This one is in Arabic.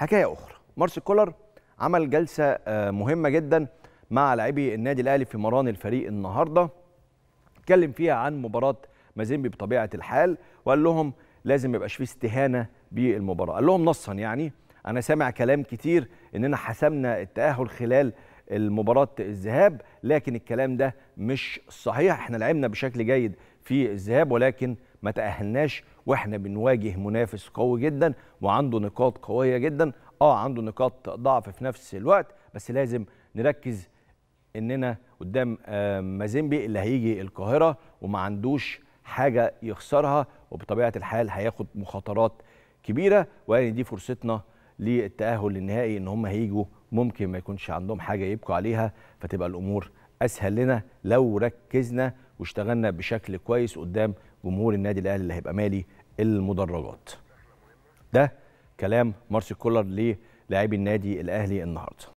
حكايه اخرى مارسيل كولر عمل جلسه آه، مهمه جدا مع لاعبي النادي الاهلي في مران الفريق النهارده اتكلم فيها عن مباراه مازيمبي بطبيعه الحال وقال لهم لازم ما يبقاش فيه استهانه بالمباراه قال لهم نصا يعني انا سامع كلام كتير اننا حسمنا التاهل خلال المباراه الذهاب لكن الكلام ده مش صحيح احنا لعبنا بشكل جيد في الذهاب ولكن ما تأهلناش واحنا بنواجه منافس قوي جدا وعنده نقاط قويه جدا اه عنده نقاط ضعف في نفس الوقت بس لازم نركز اننا قدام آه، مازيمبي اللي هيجي القاهره وما عندوش حاجه يخسرها وبطبيعه الحال هياخد مخاطرات كبيره وان دي فرصتنا للتاهل النهائي ان هم هيجوا ممكن ما يكونش عندهم حاجه يبقوا عليها فتبقى الامور اسهل لنا لو ركزنا واشتغلنا بشكل كويس قدام جمهور النادي الاهلي اللي هيبقى مالي المدرجات ده كلام مارسيل كولر للاعبي النادي الاهلي النهارده